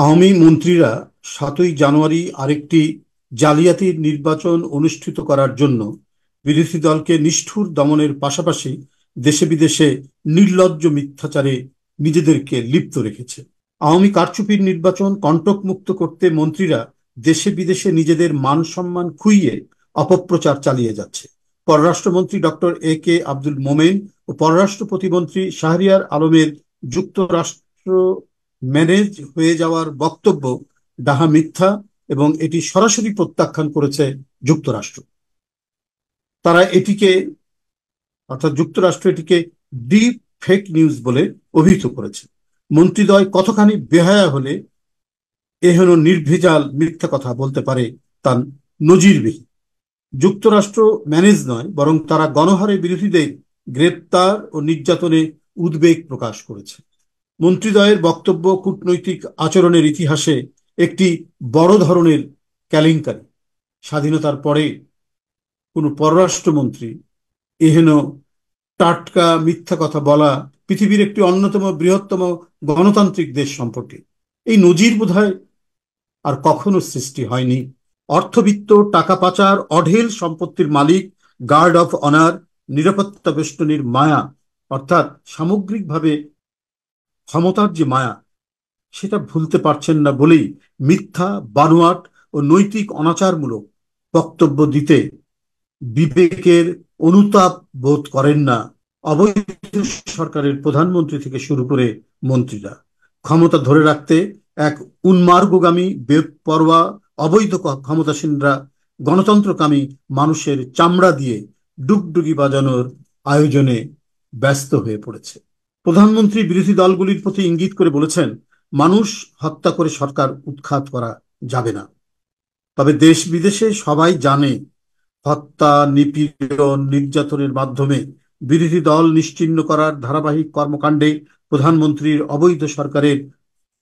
আওয়ামী মন্ত্রীরা সাতই জানুয়ারি আরেকটি জালিয়াতি নির্বাচন অনুষ্ঠিত করার জন্য বিরোধী দলকে নিষ্ঠুর দমনের পাশাপাশি দেশে বিদেশে নির্লজ্জ মিথ্যাচারে নিজেদেরকে লিপ্ত রেখেছে আওয়ামী কারচুপির নির্বাচন কণ্টকমুক্ত করতে মন্ত্রীরা দেশে বিদেশে নিজেদের মান সম্মান খুইয়ে অপপ্রচার চালিয়ে যাচ্ছে পররাষ্ট্রমন্ত্রী ডক্টর এ কে আব্দুল মোমেন ও পররাষ্ট্র প্রতিমন্ত্রী শাহরিয়ার আলমের যুক্তরাষ্ট্র ম্যানেজ হয়ে যাওয়ার বক্তব্য ডাহা মিথ্যা এবং এটি সরাসরি প্রত্যাখ্যান করেছে যুক্তরাষ্ট্র তারা এটিকে অর্থাৎ যুক্তরাষ্ট্র এটিকে ডিপ ফেক নিউজ বলে অভিহিত করেছে মন্ত্রীদ্বয় কতখানি বেহায়া হলে এহেন নির্ভেজাল মিথ্যা কথা বলতে পারে তার নজিরবিহীন যুক্তরাষ্ট্র ম্যানেজ নয় বরং তারা গণহারে বিরোধীদের গ্রেপ্তার ও নির্যাতনে উদ্বেগ প্রকাশ করেছে মন্ত্রীদ্বয়ের বক্তব্য কূটনৈতিক আচরণের ইতিহাসে একটি বড় ধরনের কেলেঙ্কারি স্বাধীনতার পরে কোনো পররাষ্ট্রমন্ত্রী এহেন টাটকা মিথ্যা কথা বলা পৃথিবীর একটি অন্যতম বৃহত্তম গণতান্ত্রিক দেশ সম্পর্কে এই নজির বোধ আর কখনো সৃষ্টি হয়নি অর্থবিত্ত টাকা পাচার অঢেল সম্পত্তির মালিক গার্ড অফ অনার নিরাপত্তা বেষ্টনীর মায়া অর্থাৎ সামগ্রিকভাবে ক্ষমতার যে মায়া সেটা ভুলতে পারছেন না বলেই মিথ্যা বানোয়াট ও নৈতিক অনাচারমূলক বক্তব্য দিতে বিবেকের অনুতাপ বোধ করেন না অবৈধ সরকারের প্রধানমন্ত্রী থেকে শুরু করে মন্ত্রীরা ক্ষমতা ধরে রাখতে এক উন্মার্গগামী বেপরোয়া অবৈধ ক্ষমতাসীনরা গণতন্ত্রকামী মানুষের চামড়া দিয়ে ডুগডুগি বাজানোর আয়োজনে ব্যস্ত হয়ে পড়েছে প্রধানমন্ত্রী বিরোধী দলগুলির প্রতি ইঙ্গিত করে বলেছেন মানুষ হত্যা করে সরকার উৎখাত করা যাবে না তবে দেশ বিদেশে সবাই জানে হত্যা নিপীড়ন নির্যাতনের মাধ্যমে বিরোধী দল নিশ্চিন্ন করার ধারাবাহিক কর্মকাণ্ডে প্রধানমন্ত্রীর অবৈধ সরকারের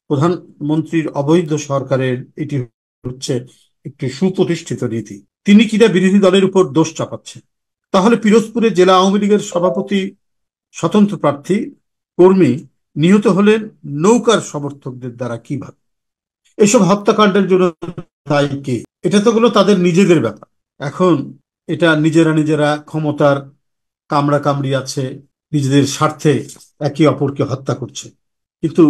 প্রধানমন্ত্রীর অবৈধ সরকারের এটি হচ্ছে একটি সুপ্রতিষ্ঠিত নীতি তিনি কিনা বিরোধী দলের উপর দোষ চাপাচ্ছেন তাহলে পিরোজপুরে জেলা আওয়ামী লীগের সভাপতি স্বতন্ত্র প্রার্থী কর্মী নিহত হলেন নৌকার সমর্থকদের দ্বারা কিভাবে এসব হত্যাকাণ্ডের জন্য দায়ী কে এটা তো হলো তাদের নিজেদের ব্যাপার এখন এটা নিজেরা নিজেরা ক্ষমতার কামড়া কামড়ি আছে নিজেদের স্বার্থে একে অপরকে হত্যা করছে কিন্তু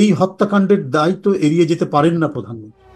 এই হত্যাকাণ্ডের দায়িত্ব এড়িয়ে যেতে পারেন না প্রধানমন্ত্রী